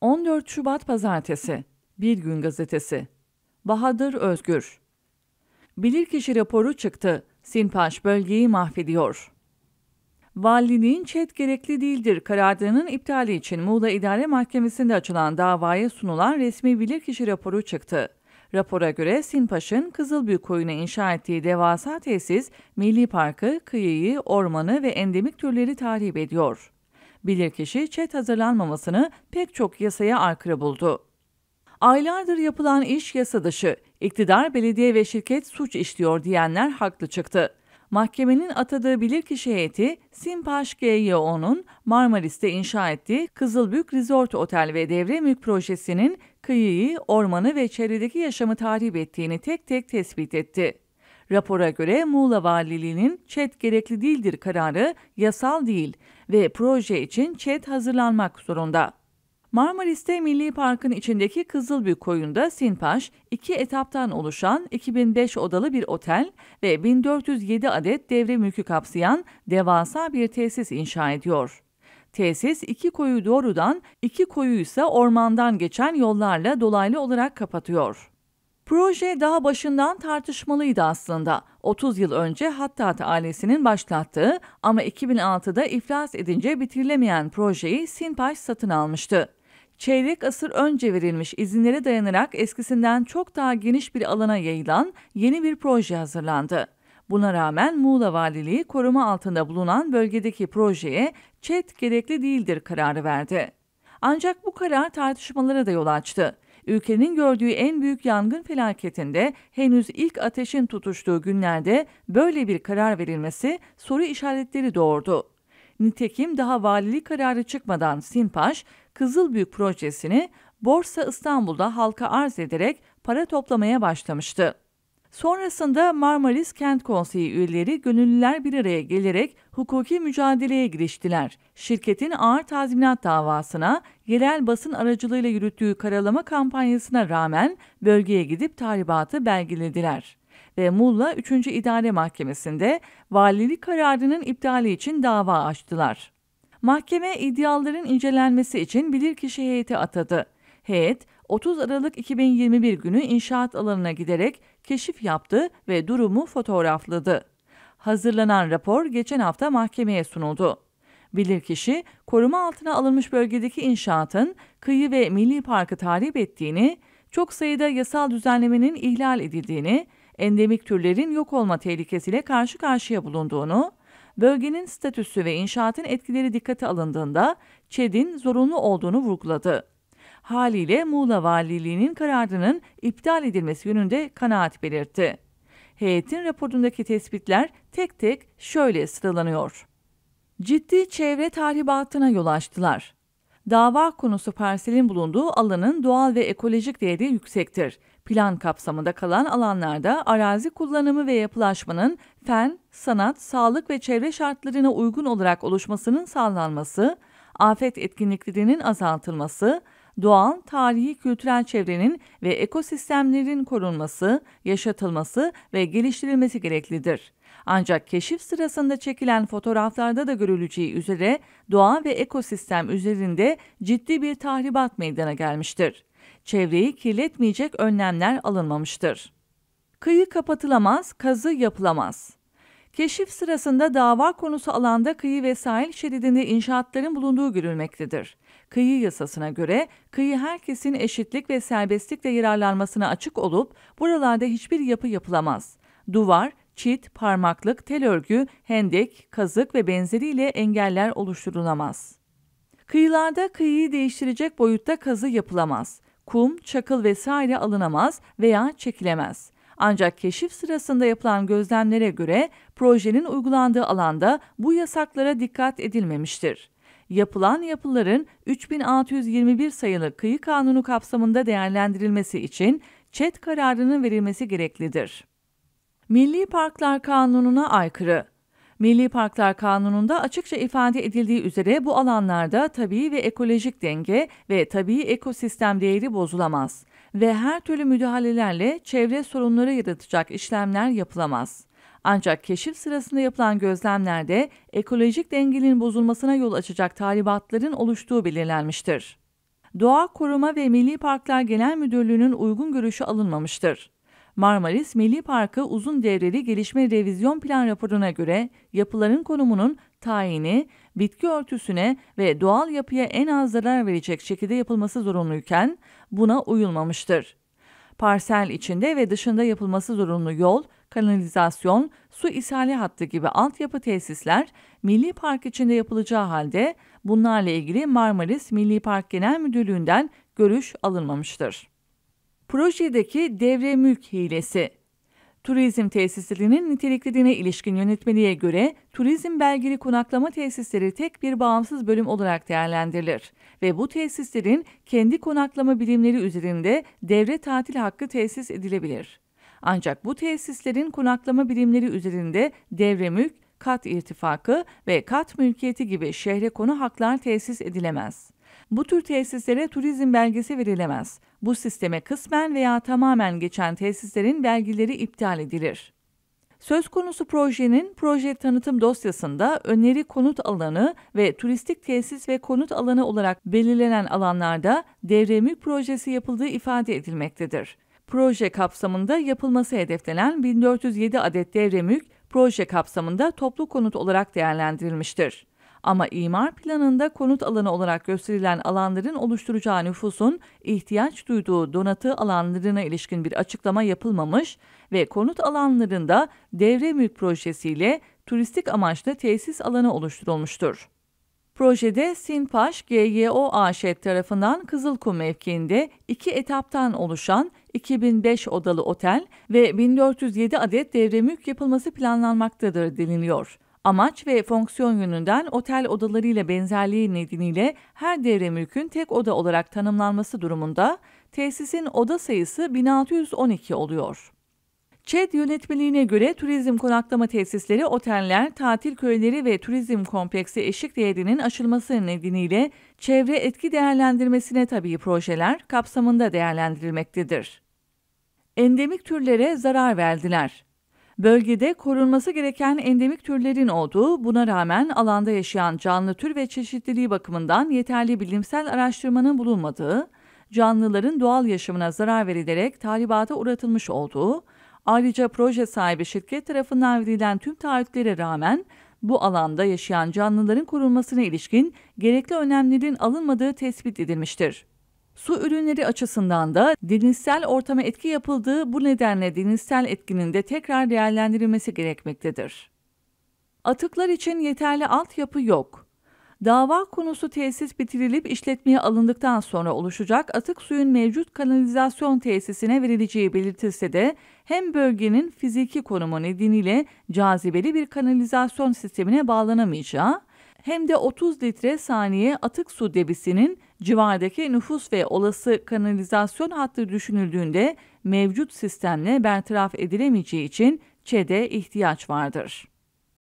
14 Şubat Pazartesi Bir Gün Gazetesi Bahadır Özgür Bilirkişi raporu çıktı. Sinpaş bölgeyi mahvediyor. Valiliğin çet gerekli değildir kararının iptali için Muğla İdare Mahkemesi'nde açılan davaya sunulan resmi bilirkişi raporu çıktı. Rapora göre Sinpaş'ın Kızılbüyük koyuna inşa ettiği devasa tesis, milli parkı, kıyıyı, ormanı ve endemik türleri tahrip ediyor. Bilirkişi çet hazırlanmamasını pek çok yasaya aykırı buldu. Aylardır yapılan iş yasa dışı, iktidar belediye ve şirket suç işliyor diyenler haklı çıktı. Mahkemenin atadığı bilirkişi heyeti Simpaş GYO'nun Marmaris'te inşa ettiği Kızılbük Resort Otel ve Devre Mülk Projesi'nin kıyıyı, ormanı ve çevredeki yaşamı tahrip ettiğini tek tek tespit etti. Rapora göre Muğla Valiliğinin çet gerekli değildir kararı yasal değil, ve proje için çet hazırlanmak zorunda. Marmaris'te Milli Park'ın içindeki Kızılbük koyunda Sinpaş, iki etaptan oluşan 2005 odalı bir otel ve 1407 adet devre mülkü kapsayan devasa bir tesis inşa ediyor. Tesis iki koyu doğrudan, iki koyu ise ormandan geçen yollarla dolaylı olarak kapatıyor. Proje daha başından tartışmalıydı aslında. 30 yıl önce Hattat ailesinin başlattığı ama 2006'da iflas edince bitirilemeyen projeyi Sinpaş satın almıştı. Çeyrek asır önce verilmiş izinlere dayanarak eskisinden çok daha geniş bir alana yayılan yeni bir proje hazırlandı. Buna rağmen Muğla Valiliği koruma altında bulunan bölgedeki projeye çet gerekli değildir kararı verdi. Ancak bu karar tartışmalara da yol açtı ülkenin gördüğü en büyük yangın felaketinde henüz ilk ateşin tutuştuğu günlerde böyle bir karar verilmesi soru işaretleri doğurdu. Nitekim daha valilik kararı çıkmadan Sinpaş, Kızılbüyük projesini Borsa İstanbul'da halka arz ederek para toplamaya başlamıştı. Sonrasında Marmaris Kent Konseyi üyeleri gönüllüler bir araya gelerek hukuki mücadeleye giriştiler. Şirketin ağır tazminat davasına, yerel basın aracılığıyla yürüttüğü karalama kampanyasına rağmen bölgeye gidip tahribatı belgelediler ve Muğla 3. İdare Mahkemesi'nde valilik kararının iptali için dava açtılar. Mahkeme iddiaların incelenmesi için bilirkişi heyeti atadı. Heyet 30 Aralık 2021 günü inşaat alanına giderek keşif yaptı ve durumu fotoğrafladı. Hazırlanan rapor geçen hafta mahkemeye sunuldu. Bilirkişi, koruma altına alınmış bölgedeki inşaatın kıyı ve milli parkı tahrip ettiğini, çok sayıda yasal düzenlemenin ihlal edildiğini, endemik türlerin yok olma tehlikesiyle karşı karşıya bulunduğunu, bölgenin statüsü ve inşaatın etkileri dikkate alındığında ÇED'in zorunlu olduğunu vurguladı haliyle Muğla Valiliği'nin kararının iptal edilmesi yönünde kanaat belirtti. Heyetin raporundaki tespitler tek tek şöyle sıralanıyor. Ciddi çevre tahribatına yol açtılar. Dava konusu parselin bulunduğu alanın doğal ve ekolojik değeri yüksektir. Plan kapsamında kalan alanlarda arazi kullanımı ve yapılaşmanın fen, sanat, sağlık ve çevre şartlarına uygun olarak oluşmasının sağlanması, afet etkinliklerinin azaltılması, doğal, tarihi, kültürel çevrenin ve ekosistemlerin korunması, yaşatılması ve geliştirilmesi gereklidir. Ancak keşif sırasında çekilen fotoğraflarda da görüleceği üzere doğa ve ekosistem üzerinde ciddi bir tahribat meydana gelmiştir. Çevreyi kirletmeyecek önlemler alınmamıştır. Kıyı kapatılamaz, kazı yapılamaz. Keşif sırasında dava konusu alanda kıyı ve sahil şeridinde inşaatların bulunduğu görülmektedir. Kıyı yasasına göre kıyı herkesin eşitlik ve serbestlikle yararlanmasına açık olup buralarda hiçbir yapı yapılamaz. Duvar, çit, parmaklık, tel örgü, hendek, kazık ve benzeriyle engeller oluşturulamaz. Kıyılarda kıyıyı değiştirecek boyutta kazı yapılamaz. Kum, çakıl vesaire alınamaz veya çekilemez. Ancak keşif sırasında yapılan gözlemlere göre projenin uygulandığı alanda bu yasaklara dikkat edilmemiştir. Yapılan yapıların 3621 sayılı kıyı kanunu kapsamında değerlendirilmesi için çet kararının verilmesi gereklidir. Milli Parklar Kanunu'na aykırı Milli Parklar Kanunu'nda açıkça ifade edildiği üzere bu alanlarda tabii ve ekolojik denge ve tabii ekosistem değeri bozulamaz ve her türlü müdahalelerle çevre sorunları yaratacak işlemler yapılamaz. Ancak keşif sırasında yapılan gözlemlerde ekolojik dengenin bozulmasına yol açacak talibatların oluştuğu belirlenmiştir. Doğa Koruma ve Milli Parklar Genel Müdürlüğü'nün uygun görüşü alınmamıştır. Marmaris Milli Parkı uzun devreli gelişme revizyon plan raporuna göre yapıların konumunun tayini bitki örtüsüne ve doğal yapıya en az zarar verecek şekilde yapılması zorunluyken buna uyulmamıştır. Parsel içinde ve dışında yapılması zorunlu yol, kanalizasyon, su ishali hattı gibi altyapı tesisler Milli Park içinde yapılacağı halde bunlarla ilgili Marmaris Milli Park Genel Müdürlüğü'nden görüş alınmamıştır. Projedeki devre mülk hilesi Turizm tesislerinin niteliklerine ilişkin yönetmeliğe göre turizm belgeli konaklama tesisleri tek bir bağımsız bölüm olarak değerlendirilir ve bu tesislerin kendi konaklama bilimleri üzerinde devre tatil hakkı tesis edilebilir. Ancak bu tesislerin konaklama bilimleri üzerinde devre mülk, kat irtifakı ve kat mülkiyeti gibi şehre konu haklar tesis edilemez. Bu tür tesislere turizm belgesi verilemez. Bu sisteme kısmen veya tamamen geçen tesislerin belgeleri iptal edilir. Söz konusu projenin proje tanıtım dosyasında öneri konut alanı ve turistik tesis ve konut alanı olarak belirlenen alanlarda devre projesi yapıldığı ifade edilmektedir. Proje kapsamında yapılması hedeflenen 1407 adet devremük proje kapsamında toplu konut olarak değerlendirilmiştir. Ama imar planında konut alanı olarak gösterilen alanların oluşturacağı nüfusun ihtiyaç duyduğu donatı alanlarına ilişkin bir açıklama yapılmamış ve konut alanlarında devre mülk projesiyle turistik amaçlı tesis alanı oluşturulmuştur. Projede Sinpaş GYO AŞ tarafından Kızılkum mevkiinde iki etaptan oluşan 2005 odalı otel ve 1407 adet devre devremülk yapılması planlanmaktadır deniliyor. Amaç ve fonksiyon yönünden otel odalarıyla benzerliği nedeniyle her devre mülkün tek oda olarak tanımlanması durumunda tesisin oda sayısı 1612 oluyor. ÇED yönetmeliğine göre turizm konaklama tesisleri, oteller, tatil köyleri ve turizm kompleksi eşik değerinin aşılması nedeniyle çevre etki değerlendirmesine tabi projeler kapsamında değerlendirilmektedir. Endemik türlere zarar verdiler. Bölgede korunması gereken endemik türlerin olduğu, buna rağmen alanda yaşayan canlı tür ve çeşitliliği bakımından yeterli bilimsel araştırmanın bulunmadığı, canlıların doğal yaşamına zarar verilerek tahribata uğratılmış olduğu, ayrıca proje sahibi şirket tarafından verilen tüm taahhütlere rağmen bu alanda yaşayan canlıların korunmasına ilişkin gerekli önlemlerin alınmadığı tespit edilmiştir. Su ürünleri açısından da denizsel ortama etki yapıldığı bu nedenle denizsel etkinin de tekrar değerlendirilmesi gerekmektedir. Atıklar için yeterli altyapı yok. Dava konusu tesis bitirilip işletmeye alındıktan sonra oluşacak atık suyun mevcut kanalizasyon tesisine verileceği belirtilse de hem bölgenin fiziki konumu nedeniyle cazibeli bir kanalizasyon sistemine bağlanamayacağı hem de 30 litre saniye atık su debisinin Civardaki nüfus ve olası kanalizasyon hattı düşünüldüğünde mevcut sistemle bertaraf edilemeyeceği için ÇED'e ihtiyaç vardır.